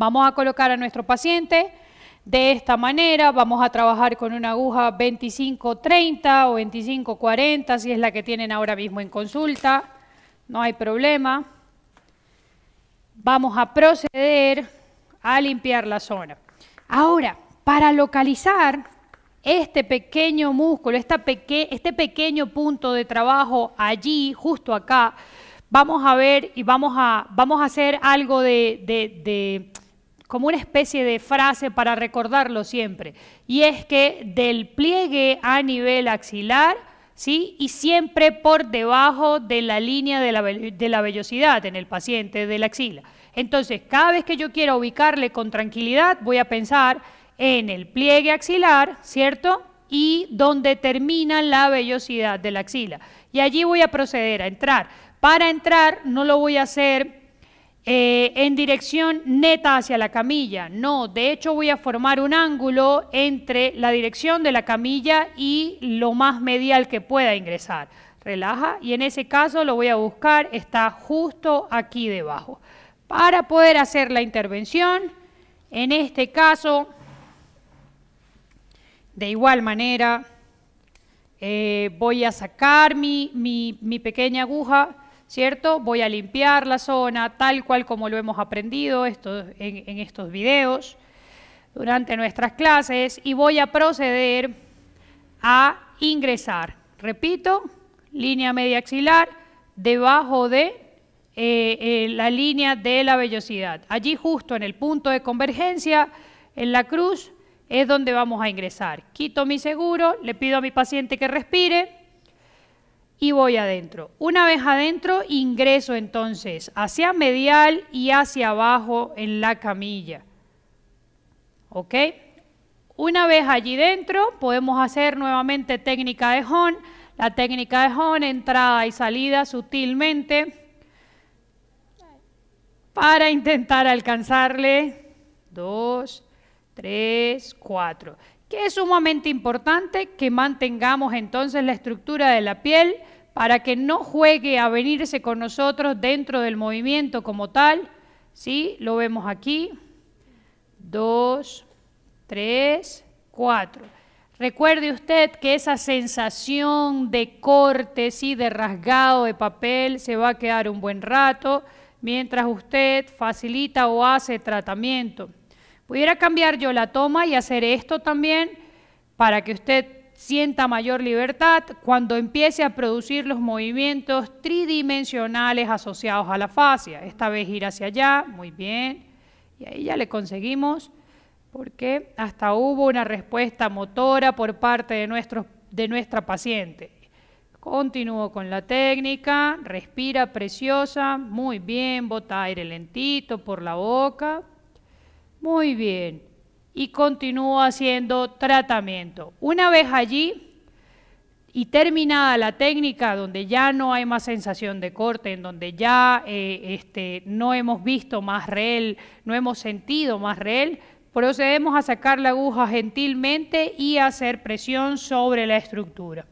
Vamos a colocar a nuestro paciente de esta manera, vamos a trabajar con una aguja 2530 o 2540, si es la que tienen ahora mismo en consulta, no hay problema. Vamos a proceder a limpiar la zona. Ahora, para localizar este pequeño músculo, este pequeño punto de trabajo allí, justo acá, vamos a ver y vamos a, vamos a hacer algo de como una especie de frase para recordarlo siempre, y es que del pliegue a nivel axilar, ¿sí? y siempre por debajo de la línea de la, de vellosidad en el paciente de la axila. Entonces, cada vez que yo quiera ubicarle con tranquilidad, voy a pensar en el pliegue axilar, ¿cierto? Y donde termina la vellosidad de la axila. Y allí voy a proceder a entrar. Para entrar no lo voy a hacer eh, en dirección neta hacia la camilla. No, de hecho voy a formar un ángulo entre la dirección de la camilla y lo más medial que pueda ingresar. Relaja y en ese caso lo voy a buscar, está justo aquí debajo. Para poder hacer la intervención, en este caso, de igual manera, eh, voy a sacar mi pequeña aguja, ¿cierto? Voy a limpiar la zona tal cual como lo hemos aprendido en, estos videos durante nuestras clases y voy a proceder a ingresar, repito, línea media axilar debajo de eh, eh, la línea de la vellosidad. Allí justo en el punto de convergencia, en la cruz, es donde vamos a ingresar. Quito mi seguro, le pido a mi paciente que respire y voy adentro. Una vez adentro, ingreso entonces hacia medial y hacia abajo en la camilla. ¿Ok? Una vez allí dentro, podemos hacer nuevamente técnica de hon. La técnica de hon, entrada y salida sutilmente para intentar alcanzarle dos, tres, cuatro, que es sumamente importante que mantengamos entonces la estructura de la piel para que no juegue a venirse con nosotros dentro del movimiento como tal. ¿Sí? Lo vemos aquí. Dos, tres, cuatro. Recuerde usted que esa sensación de corte, y de rasgado de papel, se va a quedar un buen rato mientras usted facilita o hace tratamiento. Pudiera cambiar yo la toma y hacer esto también para que usted sienta mayor libertad cuando empiece a producir los movimientos tridimensionales asociados a la fascia. Esta vez ir hacia allá, muy bien, y ahí ya le conseguimos, porque hasta hubo una respuesta motora por parte de, de nuestra paciente. Continúo con la técnica, respira preciosa, muy bien, bota aire lentito por la boca, muy bien y continúo haciendo tratamiento. Una vez allí y terminada la técnica, donde ya no hay más sensación de corte, en donde ya eh, este, no hemos visto más real, no hemos sentido más real, procedemos a sacar la aguja gentilmente y hacer presión sobre la estructura.